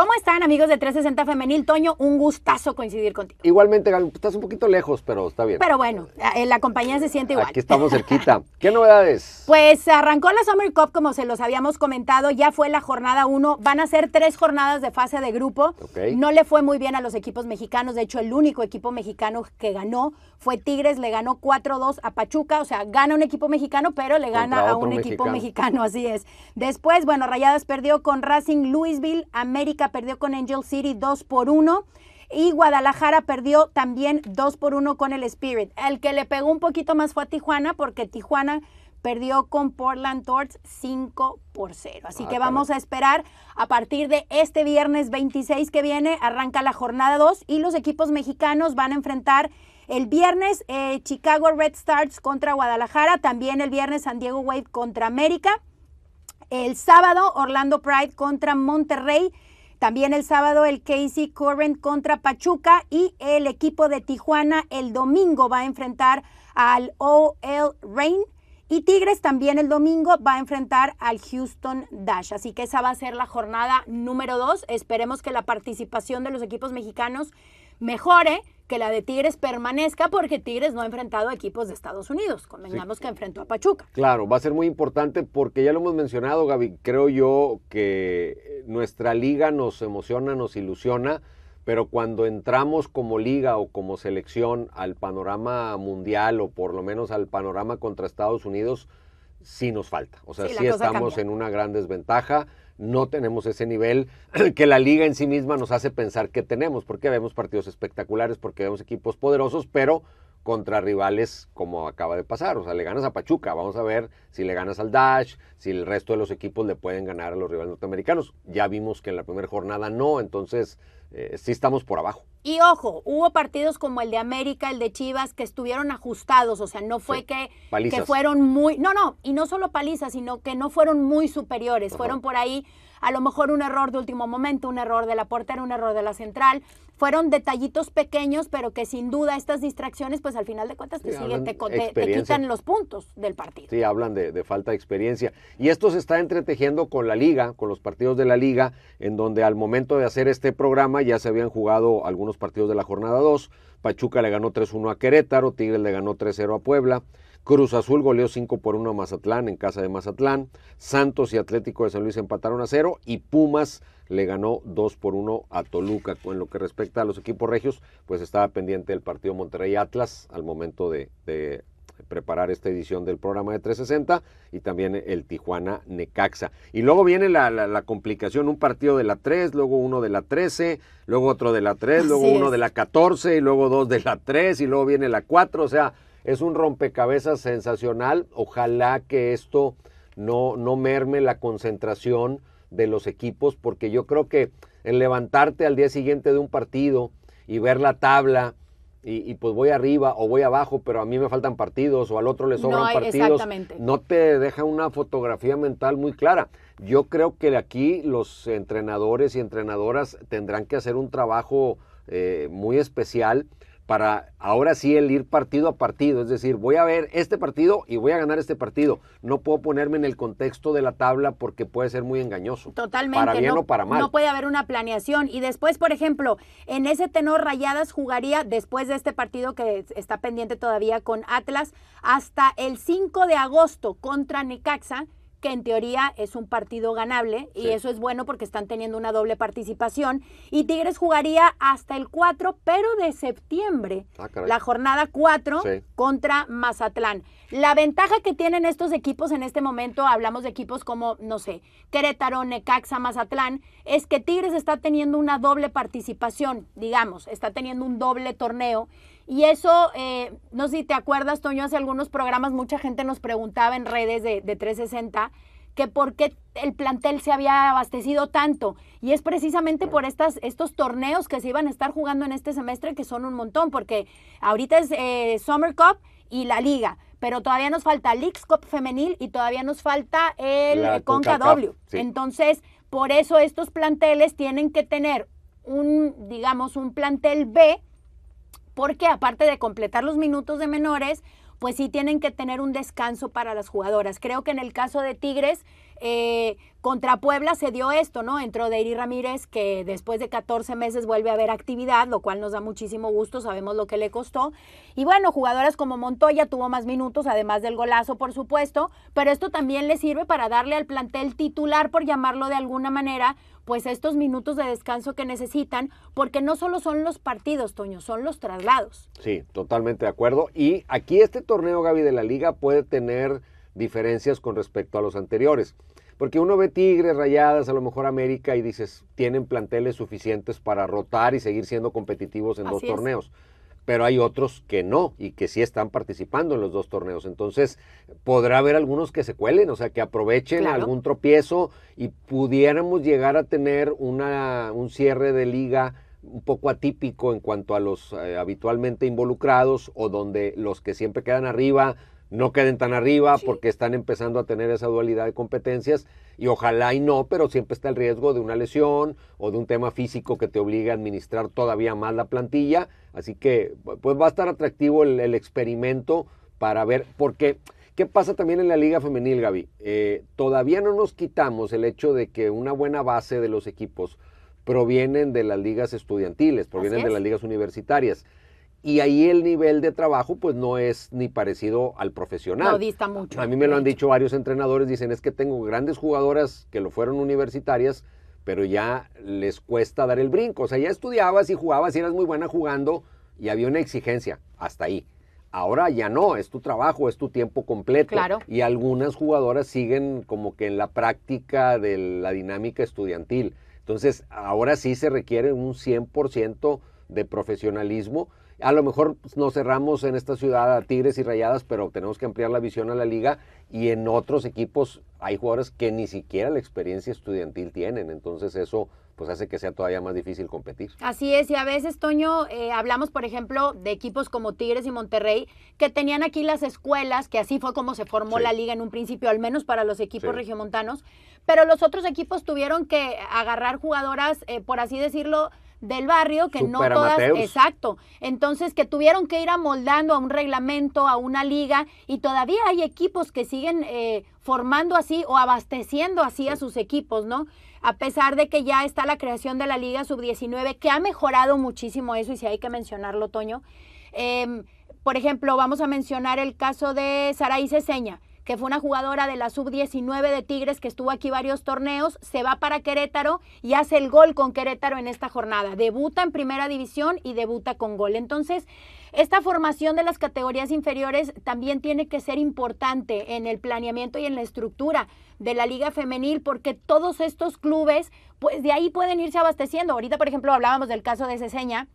¿Cómo están amigos de 360 Femenil? Toño, un gustazo coincidir contigo. Igualmente, estás un poquito lejos, pero está bien. Pero bueno, eh, la compañía se siente igual. Aquí estamos cerquita. ¿Qué novedades? Pues arrancó la Summer Cup, como se los habíamos comentado, ya fue la jornada 1. Van a ser tres jornadas de fase de grupo. No le fue muy bien a los equipos mexicanos. De hecho, el único equipo mexicano que ganó fue Tigres, le ganó 4-2 a Pachuca. O sea, gana un equipo mexicano, pero le gana a un equipo mexicano, así es. Después, bueno, Rayadas perdió con Racing Louisville, América perdió con Angel City 2 por 1 y Guadalajara perdió también 2 por 1 con el Spirit. El que le pegó un poquito más fue a Tijuana porque Tijuana perdió con Portland Torts 5 por 0. Así ah, que vamos a esperar a partir de este viernes 26 que viene, arranca la jornada 2 y los equipos mexicanos van a enfrentar el viernes eh, Chicago Red Stars contra Guadalajara, también el viernes San Diego Wave contra América, el sábado Orlando Pride contra Monterrey también el sábado el Casey Current contra Pachuca y el equipo de Tijuana el domingo va a enfrentar al OL Reign. Y Tigres también el domingo va a enfrentar al Houston Dash. Así que esa va a ser la jornada número dos. Esperemos que la participación de los equipos mexicanos mejore que la de Tigres permanezca porque Tigres no ha enfrentado a equipos de Estados Unidos, convengamos que enfrentó a Pachuca. Claro, va a ser muy importante porque ya lo hemos mencionado, Gaby, creo yo que nuestra liga nos emociona, nos ilusiona, pero cuando entramos como liga o como selección al panorama mundial o por lo menos al panorama contra Estados Unidos, sí nos falta. O sea, sí, estamos en una gran desventaja no tenemos ese nivel que la liga en sí misma nos hace pensar que tenemos, porque vemos partidos espectaculares, porque vemos equipos poderosos, pero contra rivales como acaba de pasar. O sea, le ganas a Pachuca, vamos a ver si le ganas al Dash, si el resto de los equipos le pueden ganar a los rivales norteamericanos. Ya vimos que en la primera jornada no, entonces eh, sí estamos por abajo. Y ojo, hubo partidos como el de América, el de Chivas, que estuvieron ajustados, o sea, no fue que, que fueron muy, no, no, y no solo palizas, sino que no fueron muy superiores, fueron por ahí a lo mejor un error de último momento, un error de la portera, un error de la central. Fueron detallitos pequeños, pero que sin duda estas distracciones, pues al final de cuentas te, quitan los puntos del partido. Sí, hablan de, falta de experiencia. Y esto se está entretejiendo con la liga, con los partidos de la liga, en donde al momento de hacer este programa ya se habían jugado algunos partidos de la jornada 2. Pachuca le ganó 3-1 a Querétaro, Tigres le ganó 3-0 a Puebla. Cruz Azul goleó 5 por 1 a Mazatlán en casa de Mazatlán. Santos y Atlético de San Luis empataron a 0 y Pumas le ganó 2 por 1 a Toluca. En lo que respecta a los equipos regios, pues estaba pendiente el partido Monterrey Atlas al momento de, preparar esta edición del programa de 360 y también el Tijuana Necaxa. Y luego viene la, complicación, un partido de la 3, luego uno de la 13, luego otro de la 3, luego uno de la 14 y luego dos de la 3 y luego viene la 4, o sea, es un rompecabezas sensacional. Ojalá que esto no, no merme la concentración de los equipos, porque yo creo que el levantarte al día siguiente de un partido y ver la tabla y, pues voy arriba o voy abajo, pero a mí me faltan partidos o al otro le sobran partidos, no te deja una fotografía mental muy clara. Yo creo que aquí los entrenadores y entrenadoras tendrán que hacer un trabajo eh, muy especial para ahora sí el ir partido a partido, es decir, voy a ver este partido y voy a ganar este partido. No puedo ponerme en el contexto de la tabla porque puede ser muy engañoso. Totalmente. Para bien no, o para mal. No puede haber una planeación. Y después, por ejemplo, en ese tenor Rayadas jugaría después de este partido que está pendiente todavía con Atlas hasta el 5 de agosto contra Necaxa que en teoría es un partido ganable y eso es bueno porque están teniendo una doble participación. Y Tigres jugaría hasta el 4, pero de septiembre, ah, la jornada 4 contra Mazatlán. La ventaja que tienen estos equipos en este momento, hablamos de equipos como, no sé, Querétaro, Necaxa, Mazatlán, es que Tigres está teniendo una doble participación, digamos, está teniendo un doble torneo y eso, eh, no sé si te acuerdas, Toño, hace algunos programas mucha gente nos preguntaba en redes de, 360 que por qué el plantel se había abastecido tanto. Y es precisamente por estas, estos torneos que se iban a estar jugando en este semestre, que son un montón, porque ahorita es eh, Summer Cup y la Liga, pero todavía nos falta x Cup femenil y todavía nos falta el CONCACAF. W. Entonces, por eso estos planteles tienen que tener un, digamos, un plantel B porque aparte de completar los minutos de menores, pues sí tienen que tener un descanso para las jugadoras. Creo que en el caso de Tigres eh, contra Puebla se dio esto, ¿no? Entró Deiri Ramírez, que después de 14 meses vuelve a haber actividad, lo cual nos da muchísimo gusto, sabemos lo que le costó. Y bueno, jugadoras como Montoya tuvo más minutos, además del golazo, por supuesto, pero esto también le sirve para darle al plantel titular, por llamarlo de alguna manera, pues estos minutos de descanso que necesitan, porque no solo son los partidos, Toño, son los traslados. Sí, totalmente de acuerdo. Y aquí este torneo, Gaby, de la liga puede tener diferencias con respecto a los anteriores. Porque uno ve Tigres, Rayadas, a lo mejor América y dices, tienen planteles suficientes para rotar y seguir siendo competitivos en dos torneos. Pero hay otros que no y que sí están participando en los dos torneos. Entonces, podrá haber algunos que se cuelen, o sea, que aprovechen algún tropiezo y pudiéramos llegar a tener una, un cierre de liga un poco atípico en cuanto a los eh, habitualmente involucrados o donde los que siempre quedan arriba no queden tan arriba porque están empezando a tener esa dualidad de competencias y ojalá y no, pero siempre está el riesgo de una lesión o de un tema físico que te obligue a administrar todavía más la plantilla. Así que pues va a estar atractivo el, experimento para ver, porque ¿qué pasa también en la liga femenil, Gaby? Eh, todavía no nos quitamos el hecho de que una buena base de los equipos provienen de las ligas estudiantiles, provienen de las ligas universitarias y ahí el nivel de trabajo pues no es ni parecido al profesional. No dista mucho. A mí me lo han dicho varios entrenadores, dicen es que tengo grandes jugadoras que lo fueron universitarias, pero ya les cuesta dar el brinco. O sea, ya estudiabas y jugabas y eras muy buena jugando y había una exigencia hasta ahí. Ahora ya no, es tu trabajo, es tu tiempo completo. Claro. Y algunas jugadoras siguen como que en la práctica de la dinámica estudiantil. Entonces, ahora sí se requiere un 100% de profesionalismo a lo mejor pues, nos cerramos en esta ciudad a Tigres y Rayadas, pero tenemos que ampliar la visión a la liga y en otros equipos hay jugadores que ni siquiera la experiencia estudiantil tienen, entonces eso pues hace que sea todavía más difícil competir. Así es, y a veces, Toño, eh, hablamos, por ejemplo, de equipos como Tigres y Monterrey, que tenían aquí las escuelas, que así fue como se formó la liga en un principio, al menos para los equipos regiomontanos, pero los otros equipos tuvieron que agarrar jugadoras, eh, por así decirlo, del barrio que no todas, exacto. Entonces que tuvieron que ir amoldando a un reglamento, a una liga y todavía hay equipos que siguen eh, formando así o abasteciendo así a sus equipos, ¿no? A pesar de que ya está la creación de la liga sub-19 que ha mejorado muchísimo eso y si hay que mencionarlo, Toño. Em, por ejemplo, vamos a mencionar el caso de Saraí Ceseña que fue una jugadora de la sub-19 de Tigres que estuvo aquí varios torneos, se va para Querétaro y hace el gol con Querétaro en esta jornada. Debuta en primera división y debuta con gol. Entonces, esta formación de las categorías inferiores también tiene que ser importante en el planeamiento y en la estructura de la liga femenil porque todos estos clubes, pues de ahí pueden irse abasteciendo. Ahorita, por ejemplo, hablábamos del caso de Ceseña,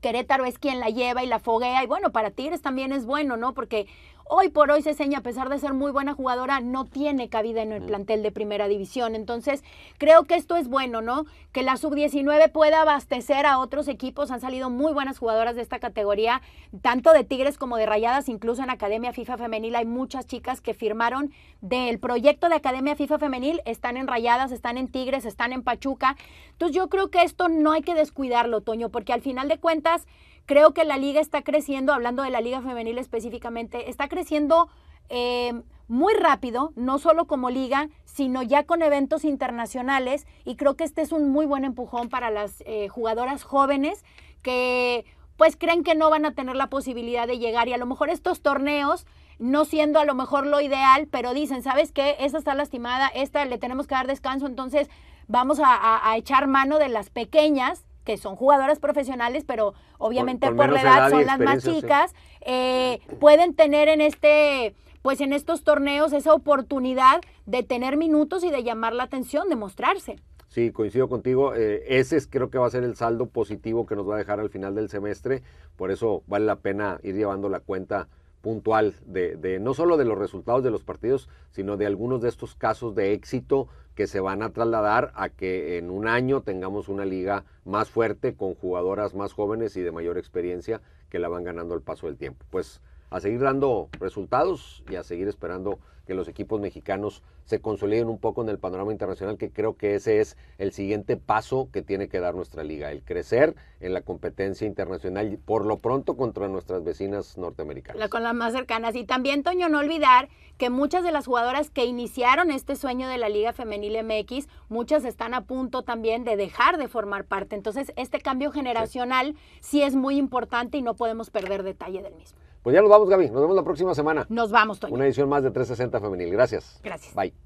Querétaro es quien la lleva y la foguea. Y bueno, para Tigres también es bueno, ¿no? Porque Hoy por hoy se Ceseña, a pesar de ser muy buena jugadora, no tiene cabida en el mm. plantel de primera división. Entonces, creo que esto es bueno, ¿no? Que la sub-19 pueda abastecer a otros equipos. Han salido muy buenas jugadoras de esta categoría, tanto de Tigres como de Rayadas, incluso en Academia FIFA Femenil. Hay muchas chicas que firmaron del proyecto de Academia FIFA Femenil. Están en Rayadas, están en Tigres, están en Pachuca. Entonces, yo creo que esto no hay que descuidarlo, Toño, porque al final de cuentas, Creo que la liga está creciendo, hablando de la liga femenil específicamente, está creciendo eh, muy rápido, no solo como liga, sino ya con eventos internacionales. Y creo que este es un muy buen empujón para las eh, jugadoras jóvenes que pues creen que no van a tener la posibilidad de llegar y a lo mejor estos torneos no siendo a lo mejor lo ideal, pero dicen, ¿sabes qué? Esta está lastimada, esta le tenemos que dar descanso, entonces vamos a echar mano de las pequeñas que son jugadoras profesionales, pero obviamente por, la edad, son las más chicas, eh, pueden tener en este pues en estos torneos esa oportunidad de tener minutos y de llamar la atención, de mostrarse. Sí, coincido contigo. Eh, ese es, creo que va a ser el saldo positivo que nos va a dejar al final del semestre. Por eso vale la pena ir llevando la cuenta puntual de, no solo de los resultados de los partidos, sino de algunos de estos casos de éxito que se van a trasladar a que en un año tengamos una liga más fuerte con jugadoras más jóvenes y de mayor experiencia que la van ganando al paso del tiempo. Pues a seguir dando resultados y a seguir esperando que los equipos mexicanos se consoliden un poco en el panorama internacional, que creo que ese es el siguiente paso que tiene que dar nuestra liga, el crecer en la competencia internacional, por lo pronto contra nuestras vecinas norteamericanas. La con las más cercanas. Y también, Toño, no olvidar que muchas de las jugadoras que iniciaron este sueño de la Liga Femenil MX, muchas están a punto también de dejar de formar parte. Entonces, este cambio generacional sí es muy importante y no podemos perder detalle del mismo. Pues ya nos vamos, Gaby. Nos vemos la próxima semana. Nos vamos, Toño. Una edición más de 360 Femenil. Gracias. Gracias. Bye.